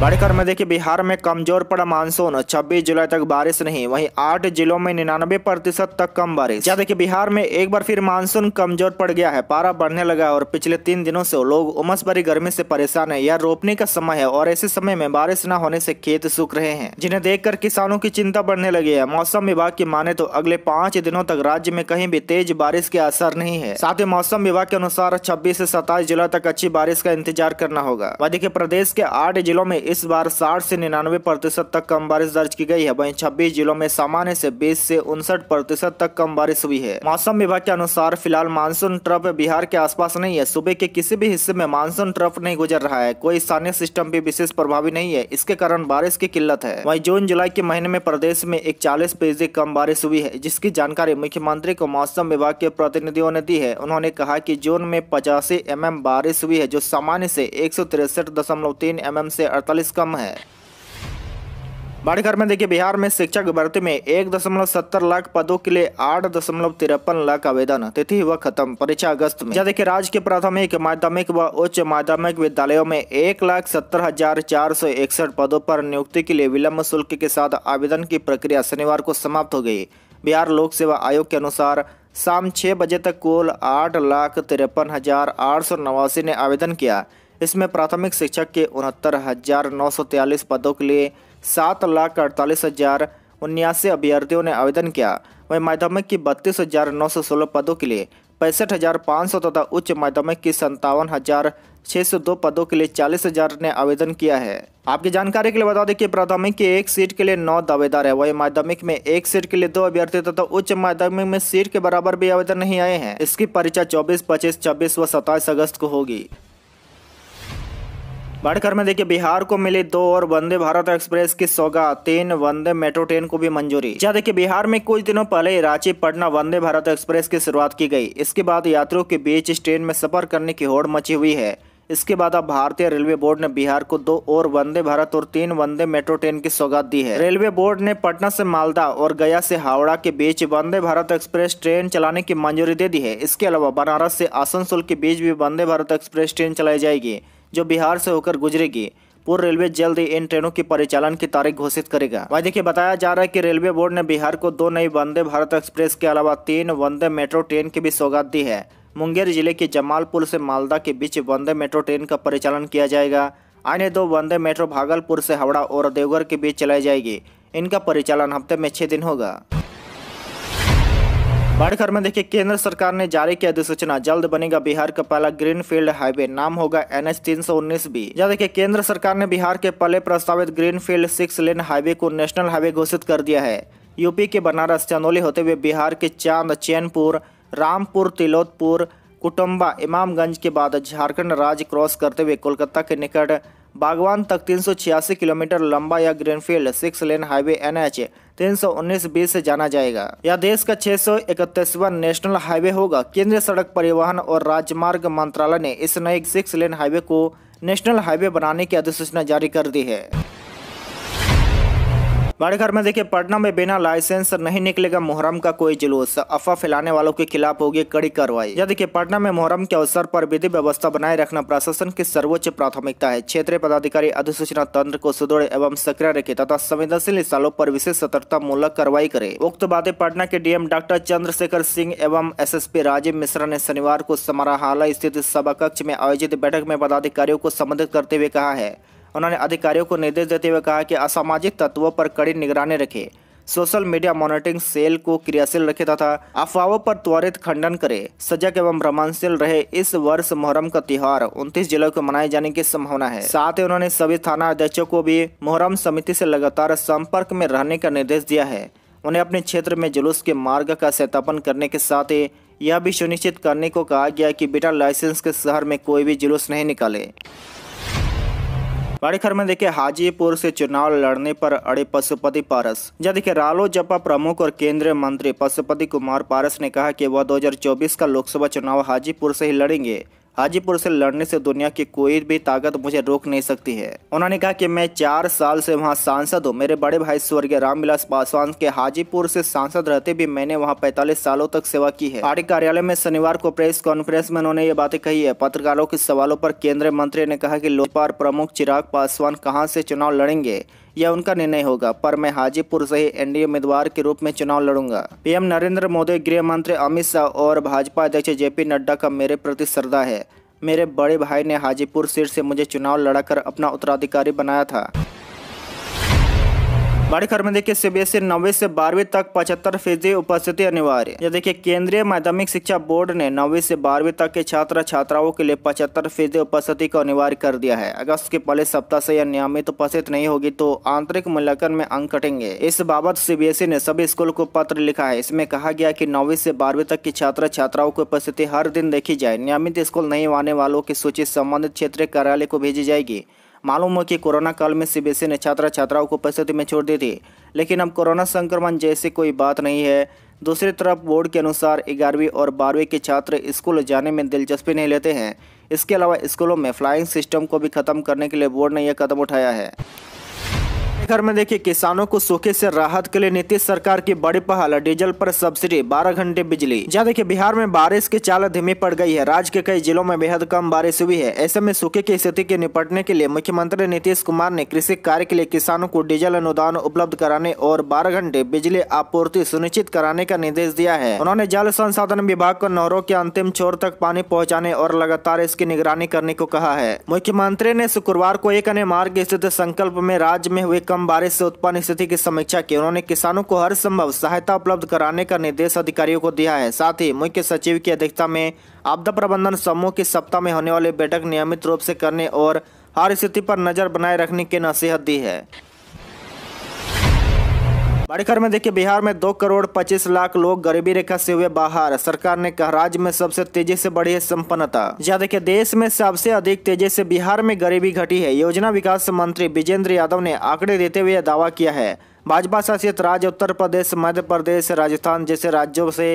बड़ी खबर में देखिए बिहार में कमजोर पड़ा मानसून 26 जुलाई तक बारिश नहीं वहीं आठ जिलों में निन्यानबे प्रतिशत तक कम बारिश क्या देखिए बिहार में एक बार फिर मानसून कमजोर पड़ गया है पारा बढ़ने लगा है और पिछले तीन दिनों से लोग उमस भरी गर्मी से परेशान है यह रोपने का समय है और ऐसे समय में बारिश न होने से खेत सूख रहे हैं जिन्हें देख किसानों की चिंता बढ़ने लगी है मौसम विभाग की माने तो अगले पाँच दिनों तक राज्य में कहीं भी तेज बारिश के असर नहीं है साथ ही मौसम विभाग के अनुसार छब्बीस ऐसी सताईस जुलाई तक अच्छी बारिश का इंतजार करना होगा वह देखिए प्रदेश के आठ जिलों में इस बार साठ से निन्यानवे प्रतिशत तक कम बारिश दर्ज की गई है वहीं छब्बीस जिलों में सामान्य से बीस से उनसठ प्रतिशत तक कम बारिश हुई है मौसम विभाग के अनुसार फिलहाल मानसून ट्रफ बिहार के आसपास नहीं है सूबे के किसी भी हिस्से में मानसून ट्रफ नहीं गुजर रहा है कोई स्थानीय सिस्टम भी विशेष प्रभावी नहीं है इसके कारण बारिश की किल्लत है वही जून जुलाई के महीने में प्रदेश में एक फीसदी कम बारिश हुई है जिसकी जानकारी मुख्यमंत्री को मौसम विभाग के प्रतिनिधियों ने दी है उन्होंने कहा की जून में पचासी एम बारिश हुई है जो सामान्य से एक सौ तिरसठ दशमलव तीन एम से अड़तालीस चालीस कम है बड़ी खबर में देखिए बिहार में शिक्षक भर्ती में एक दशमलव सत्तर लाख पदों के लिए आठ दशमलव तिरपन लाख आवेदन तिथि व खत्म परीक्षा अगस्त में देखिए राज्य के प्राथमिक माध्यमिक व उच्च माध्यमिक विद्यालयों में एक लाख सत्तर हजार चार सौ इकसठ पदों पर नियुक्ति के लिए विलम्ब शुल्क के साथ आवेदन की प्रक्रिया शनिवार को समाप्त हो गयी बिहार लोक सेवा आयोग के अनुसार शाम छह बजे तक कुल आठ लाख तिरपन हजार आठ सौ नवासी ने आवेदन किया इसमें प्राथमिक शिक्षक के उनहत्तर हजार नौ सौ पदों के लिए सात लाख अड़तालीस हजार उन्यासी अभ्यर्थियों ने आवेदन किया वहीं माध्यमिक की बत्तीस हजार नौ सौ सोलह पदों के लिए पैंसठ हजार पाँच सौ तथा उच्च माध्यमिक की संतावन हजार छः सौ दो पदों के लिए चालीस हजार ने आवेदन किया है आपकी जानकारी के लिए बता दें कि प्राथमिक की एक सीट के लिए नौ दावेदार है वहीं माध्यमिक में एक सीट के लिए दो अभ्यर्थी तथा उच्च माध्यमिक में सीट के बराबर भी आवेदन नहीं आए हैं इसकी परीक्षा चौबीस पच्चीस छब्बीस व सत्ताईस अगस्त को होगी बढ़कर में देखिए बिहार को मिली दो और वंदे भारत एक्सप्रेस की सौगात तीन वंदे मेट्रो ट्रेन को भी मंजूरी जहाँ देखिए बिहार में कुछ दिनों पहले रांची पटना वंदे भारत एक्सप्रेस की शुरुआत की गई इसके बाद यात्रियों के बीच इस ट्रेन में सफर करने की होड़ मची हुई है इसके बाद अब भारतीय रेलवे बोर्ड ने बिहार को दो और वंदे भारत और तीन वंदे मेट्रो ट्रेन की सौगात दी है रेलवे बोर्ड ने पटना से मालदा और गया से हावड़ा के बीच वंदे भारत एक्सप्रेस ट्रेन चलाने की मंजूरी दे दी है इसके अलावा बनारस से आसनसोल के बीच भी वंदे भारत एक्सप्रेस ट्रेन चलाई जाएगी जो बिहार से होकर गुजरेगी पूर्व रेलवे जल्द ही इन ट्रेनों की परिचालन की तारीख घोषित करेगा वही देखिए बताया जा रहा है कि रेलवे बोर्ड ने बिहार को दो नई वंदे भारत एक्सप्रेस के अलावा तीन वंदे मेट्रो ट्रेन की भी सौगात दी है मुंगेर जिले के जमालपुर से मालदा के बीच वंदे मेट्रो ट्रेन का परिचालन किया जाएगा अन्य दो वंदे मेट्रो भागलपुर से हावड़ा और देवघर के बीच चलाई जाएगी इनका परिचालन हफ्ते में छह दिन होगा बड़खर में देखिए केंद्र सरकार ने जारी किया अधिसूचना जल्द बनेगा बिहार का पहला ग्रीन फील्ड हाईवे नाम होगा एन एच तीन सौ उन्नीस बी जहाँ देखिए केंद्र सरकार ने बिहार के पहले प्रस्तावित green field six lane highway को नेशनल हाईवे घोषित कर दिया है यूपी के बनारस चंदौली होते हुए बिहार के चांद चैनपुर रामपुर तिलोतपुर कुटुम्बा इमामगंज के बाद झारखंड राज्य क्रॉस करते हुए कोलकाता के निकट बागवान तक तीन किलोमीटर लंबा यह greenfield six lane highway N H तीन सौ उन्नीस बीस से जाना जाएगा यह देश का छह सौ नेशनल हाईवे होगा केंद्रीय सड़क परिवहन और राजमार्ग मंत्रालय ने इस नए सिक्स लेन हाईवे को नेशनल हाईवे बनाने की अधिसूचना जारी कर दी है बड़े घर में देखिए पटना में बिना लाइसेंस नहीं निकलेगा मुहर्रम का कोई जुलूस अफवाह फैलाने वालों के खिलाफ होगी कड़ी कार्रवाई यदि देखिए पटना में मुहर्रम के अवसर पर विधि व्यवस्था बनाए रखना प्रशासन की सर्वोच्च प्राथमिकता है क्षेत्रीय पदाधिकारी अधिसूचना तंत्र को सुदृढ़ एवं सक्रिय रखे तथा संवेदनशील स्थलों पर विशेष सतर्कता मूलक कार्रवाई करे उक्त बातें पटना के डीएम डॉक्टर चंद्रशेखर सिंह एवं पी राजीव मिश्रा ने शनिवार को समाराहाला स्थित सभा कक्ष में आयोजित बैठक में पदाधिकारियों को संबोधित करते हुए कहा है उन्होंने अधिकारियों को निर्देश देते हुए कहा कि असामाजिक तत्वों पर कड़ी निगरानी रखे सोशल मीडिया मॉनिटरिंग सेल को क्रियाशील रखे तथा अफवाहों पर त्वरित खंडन करे सजग एवं भ्रमणशील रहे इस वर्ष मोहर्रम का त्योहार 29 जिलों को मनाए जाने की संभावना है साथ ही उन्होंने सभी थाना अध्यक्षों को भी मोहर्रम समिति से लगातार संपर्क में रहने का निर्देश दिया है उन्हें अपने क्षेत्र में जुलूस के मार्ग का सत्यापन करने के साथ ही यह भी सुनिश्चित करने को कहा गया कि बिना लाइसेंस के शहर में कोई भी जुलूस नहीं निकाले बड़े खबर में देखिए हाजीपुर से चुनाव लड़ने पर अड़े पशुपति पारस जहाँ देखिये रालो जपा प्रमुख और केंद्रीय मंत्री पशुपति कुमार पारस ने कहा कि वह 2024 का लोकसभा चुनाव हाजीपुर से ही लड़ेंगे हाजीपुर से लड़ने से दुनिया की कोई भी ताकत मुझे रोक नहीं सकती है उन्होंने कहा कि मैं चार साल से वहां सांसद हूं मेरे बड़े भाई स्वर्गीय रामविलास पासवान के हाजीपुर से सांसद रहते भी मैंने वहां 45 सालों तक सेवा की है पार्टी कार्यालय में शनिवार को प्रेस कॉन्फ्रेंस में उन्होंने ये बातें कही है पत्रकारों के सवालों पर केंद्रीय मंत्री ने कहा की लोकपाल प्रमुख चिराग पासवान कहाँ से चुनाव लड़ेंगे यह उनका निर्णय होगा पर मैं हाजीपुर से ही एनडीए उम्मीदवार के रूप में चुनाव लड़ूंगा पीएम नरेंद्र मोदी गृह मंत्री अमित शाह और भाजपा अध्यक्ष जेपी नड्डा का मेरे प्रति श्रद्धा है मेरे बड़े भाई ने हाजीपुर सीट से मुझे चुनाव लड़ाकर अपना उत्तराधिकारी बनाया था खबर में देखिए सीबीएसई e नौवीं से बारहवीं तक पचहत्तर फीसदी उपस्थिति अनिवार्य ये देखिए केंद्रीय माध्यमिक शिक्षा बोर्ड ने नौवीं से बारहवीं तक के छात्र छात्राओं के लिए पचहत्तर फीसदी उपस्थिति को अनिवार्य कर दिया है अगस्त के पहले सप्ताह से यह नियमित तो उपस्थित नहीं होगी तो आंतरिक मूल्यांकन में अंक कटेंगे इस बाबत सीबीएसई e ने सभी स्कूल को पत्र लिखा है इसमें कहा गया की नौवीं से बारहवीं तक के छात्र छात्राओं की उपस्थिति हर दिन देखी जाए नियमित स्कूल नहीं आने वालों की सूची संबंधित क्षेत्रीय कार्यालय को भेजी जाएगी मालूम हो कि कोरोना काल में सीबीएसई ने छात्र छात्राओं को परिस्थिति में छोड़ दी थी लेकिन अब कोरोना संक्रमण जैसी कोई बात नहीं है दूसरी तरफ बोर्ड के अनुसार ग्यारहवीं और बारहवीं के छात्र स्कूल जाने में दिलचस्पी नहीं लेते हैं इसके अलावा स्कूलों में फ्लाइंग सिस्टम को भी खत्म करने के लिए बोर्ड ने यह कदम उठाया है घर में देखिए किसानों को सूखे से राहत के लिए नीतीश सरकार की बड़ी पहल डीजल पर सब्सिडी 12 घंटे बिजली जहाँ देखिए बिहार में बारिश की चाल धीमी पड़ गई है राज्य के कई जिलों में बेहद कम बारिश हुई है ऐसे में सूखे की स्थिति के निपटने के लिए मुख्यमंत्री नीतीश कुमार ने कृषि कार्य के लिए किसानों को डीजल अनुदान उपलब्ध कराने और बारह घंटे बिजली आपूर्ति सुनिश्चित कराने का निर्देश दिया है उन्होंने जल संसाधन विभाग को नहरों के अंतिम छोर तक पानी पहुँचाने और लगातार इसकी निगरानी करने को कहा है मुख्यमंत्री ने शुक्रवार को एक अन्य मार्ग स्थित संकल्प में राज्य में हुए कम कम बारिश से उत्पन्न स्थिति की समीक्षा की उन्होंने किसानों को हर संभव सहायता उपलब्ध कराने का निर्देश अधिकारियों को दिया है साथ ही मुख्य सचिव की अध्यक्षता में आपदा प्रबंधन समूह की सप्ताह में होने वाली बैठक नियमित रूप से करने और हर स्थिति पर नजर बनाए रखने की नसीहत दी है बड़ी खबर में देखिए बिहार में दो करोड़ पच्चीस लाख लोग गरीबी रेखा से हुए बाहर सरकार ने कहा राज्य में सबसे तेजी से बढ़ी है संपन्नता जहाँ देखिए देश में सबसे अधिक तेजी से बिहार में गरीबी घटी है योजना विकास मंत्री विजेंद्र यादव ने आंकड़े देते हुए दावा किया है भाजपा शासित राज्य उत्तर प्रदेश मध्य प्रदेश राजस्थान जैसे राज्यों से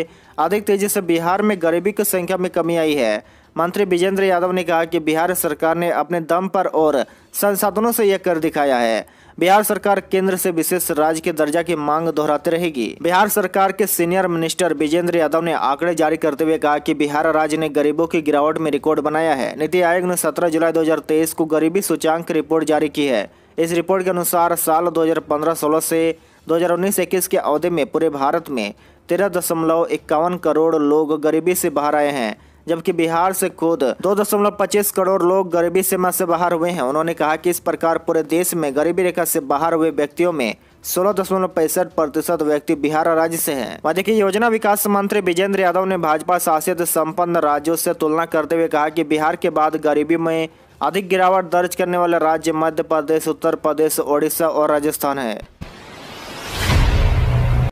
अधिक तेजी से बिहार में गरीबी की संख्या में कमी आई है मंत्री विजेंद्र यादव ने कहा कि बिहार सरकार ने अपने दम पर और संसाधनों से यह कर दिखाया है बिहार सरकार केंद्र से विशेष राज्य के दर्जा की मांग दोहराते रहेगी बिहार सरकार के सीनियर मिनिस्टर विजेंद्र यादव ने आंकड़े जारी करते हुए कहा कि बिहार राज्य ने गरीबों की गिरावट में रिकॉर्ड बनाया है नीति आयोग ने 17 जुलाई 2023 को गरीबी सूचांक रिपोर्ट जारी की है इस रिपोर्ट के अनुसार साल दो हजार से 2019-21 के अवधि में पूरे भारत में तेरह दशमलव इक्यावन करोड़ लोग गरीबी से बाहर आए हैं जबकि बिहार से खुद दो दशमलव पच्चीस करोड़ लोग गरीबी सीमा से बाहर हुए हैं उन्होंने कहा कि इस प्रकार पूरे देश में गरीबी रेखा से बाहर हुए व्यक्तियों में सोलह दशमलव पैंसठ प्रतिशत व्यक्ति बिहार राज्य से हैं। वह देखिए योजना विकास मंत्री विजेंद्र यादव ने भाजपा शासित संपन्न राज्यों से तुलना करते हुए कहा कि बिहार के बाद गरीबी में अधिक गिरावट दर्ज करने वाले राज्य मध्य प्रदेश उत्तर प्रदेश ओडिशा और राजस्थान है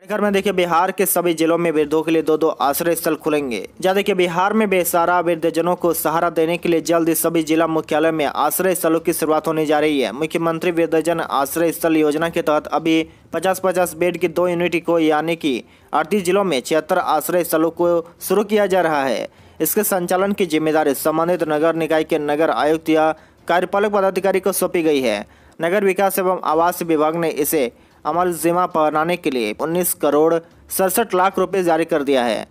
कार्यक्रम में देखिए बिहार के सभी जिलों में वृद्धों के लिए दो दो आश्रय स्थल खुलेंगे जहाँ देखिए बिहार में बेसारा वृद्धजनों को सहारा देने के लिए जल्द ही सभी जिला मुख्यालय में आश्रय स्थलों की शुरुआत होने जा रही है मुख्यमंत्री वृद्धजन आश्रय स्थल योजना के तहत अभी पचास पचास बेड की दो यूनिट को यानी कि अड़तीस जिलों में छिहत्तर आश्रय स्थलों को शुरू किया जा रहा है इसके संचालन की जिम्मेदारी संबंधित नगर निकाय के नगर आयुक्त या कार्यपालक पदाधिकारी को सौंपी गई है नगर विकास एवं आवास विभाग ने इसे अमल जिमा बनाने के लिए उन्नीस करोड़ सड़सठ लाख रुपये जारी कर दिया है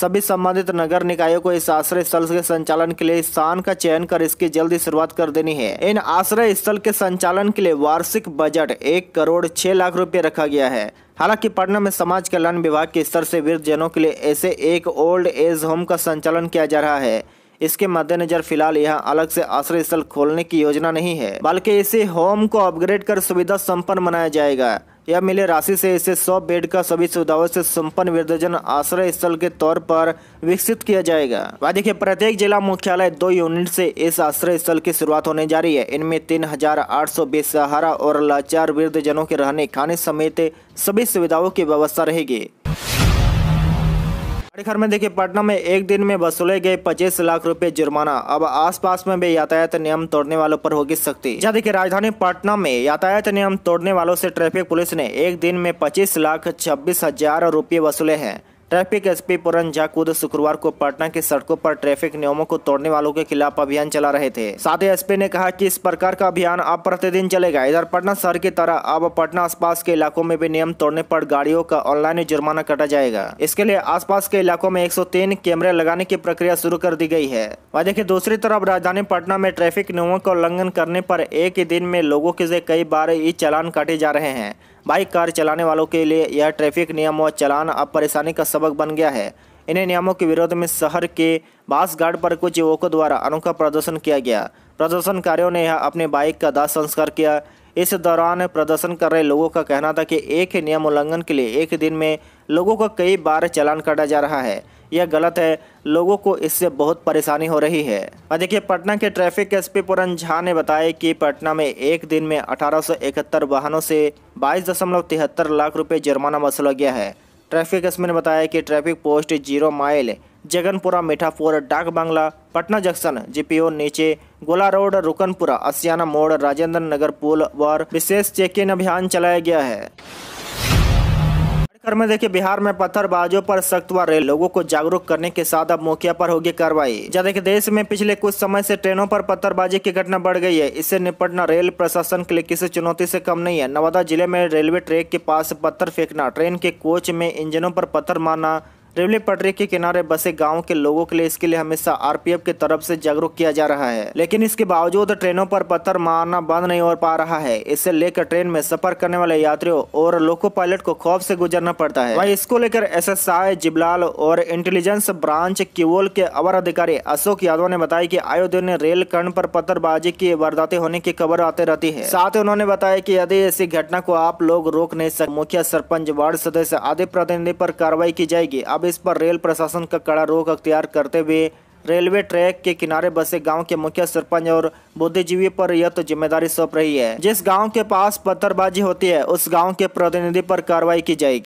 सभी संबंधित नगर निकायों को इस आश्रय स्थल के संचालन के लिए स्थान का चयन कर इसकी जल्दी शुरुआत कर देनी है इन आश्रय स्थल के संचालन के लिए वार्षिक बजट एक करोड़ छह लाख रुपए रखा गया है हालांकि पटना में समाज कल्याण विभाग के स्तर से वृद्ध जनों के लिए ऐसे एक ओल्ड एज होम का संचालन किया जा रहा है इसके मद्देनजर फिलहाल यहाँ अलग से आश्रय स्थल खोलने की योजना नहीं है बल्कि इसे होम को अपग्रेड कर सुविधा संपन्न बनाया जाएगा यह मिले राशि से इसे 100 बेड का सभी सुविधाओं से संपन्न वृद्धजन आश्रय स्थल के तौर पर विकसित किया जाएगा वह देखिए प्रत्येक जिला मुख्यालय दो यूनिट से इस आश्रय स्थल की शुरुआत होने जा रही है इनमें तीन हजार आठ सौ और लाचार वृद्धजनों के रहने खाने समेत सभी सुविधाओं की व्यवस्था रहेगी खर में देखिए पटना में एक दिन में वसूले गए 25 लाख रुपए जुर्माना अब आसपास में भी यातायात नियम तोड़ने वालों पर होगी सख्ती जहाँ देखिए राजधानी पटना में यातायात नियम तोड़ने वालों से ट्रैफिक पुलिस ने एक दिन में 25 लाख छब्बीस हजार रुपए वसूले हैं ट्रैफिक एसपी पुरन जाकूद शुक्रवार को पटना की सड़कों पर ट्रैफिक नियमों को तोड़ने वालों के खिलाफ अभियान चला रहे थे साथ ही एसपी ने कहा कि इस प्रकार का अभियान अब प्रतिदिन चलेगा इधर पटना शहर की तरह अब पटना आसपास के इलाकों में भी नियम तोड़ने पर गाड़ियों का ऑनलाइन जुर्माना काटा जाएगा इसके लिए आस के इलाकों में एक कैमरे लगाने की प्रक्रिया शुरू कर दी गई है वह देखिए दूसरी तरफ राजधानी पटना में ट्रैफिक नियमों का उल्लंघन करने पर एक ही दिन में लोगों के कई बार ई चालान काटे जा रहे हैं बाइक कार चलाने वालों के लिए यह ट्रैफिक नियम व चलान अब परेशानी का सबक बन गया है इन्हें नियमों के विरोध में शहर के बासघाट पर कुछ युवकों द्वारा अनोखा प्रदर्शन किया गया प्रदर्शनकारियों ने यह अपने बाइक का दाह संस्कार किया इस दौरान प्रदर्शन कर रहे लोगों का कहना था कि एक नियम उल्लंघन के लिए एक दिन में लोगों का कई बार चलान काटा जा रहा है यह गलत है लोगों को इससे बहुत परेशानी हो रही है और देखिए पटना के ट्रैफिक एस पी झा ने बताया कि पटना में एक दिन में 1871 वाहनों से बाईस लाख रुपए जुर्माना वसूला गया है ट्रैफिक एसपी ने बताया कि traffic post zero mile Jaganpura Mithapur Dak Bungalow Patna junction GPO नीचे गोला रोड रुकनपुरा असियाना मोड़ राजेंद्र नगर पुल और विशेष चेक इन अभियान चलाया गया है उत्तर में देखिए बिहार में पत्थरबाजों पर सख्त व रेल लोगों को जागरूक करने के साथ अब मुखिया पर होगी कार्रवाई ज्यादा देखिए देश में पिछले कुछ समय से ट्रेनों पर पत्थरबाजी की घटना बढ़ गई है इससे निपटना रेल प्रशासन के लिए किसी चुनौती से कम नहीं है नवादा जिले में रेलवे ट्रैक के पास पत्थर फेंकना ट्रेन के कोच में इंजनों पर पत्थर मारना रेलवे पटरी के किनारे बसे गाँव के लोगों के लिए इसके लिए हमेशा आरपीएफ की तरफ से जागरूक किया जा रहा है लेकिन इसके बावजूद ट्रेनों पर पत्थर मारना बंद नहीं हो पा रहा है इसे लेकर ट्रेन में सफर करने वाले यात्रियों और लोको पायलट को खौफ से गुजरना पड़ता है वही इसको लेकर एसएसआई जिबलाल और इंटेलिजेंस ब्रांच किवोल के अवर अधिकारी अशोक यादव ने बताया कि अयोध्या ने रेल खंड पर पत्थरबाजी की वारदातें होने की खबर आते रहती है साथ ही उन्होंने बताया की यदि ऐसी घटना को आप लोग रोक नहीं सकते मुखिया सरपंच वार्ड सदस्य आदि प्रतिनिधि आरोप कार्रवाई की जाएगी अब इस पर रेल प्रशासन का कड़ा रोक अख्तियार करते हुए रेलवे ट्रैक के किनारे बसे गांव के मुखिया सरपंच और बुद्धिजीवी पर यह तो जिम्मेदारी सौंप रही है जिस गांव के पास पत्थरबाजी होती है उस गांव के प्रतिनिधि पर कार्रवाई की जाएगी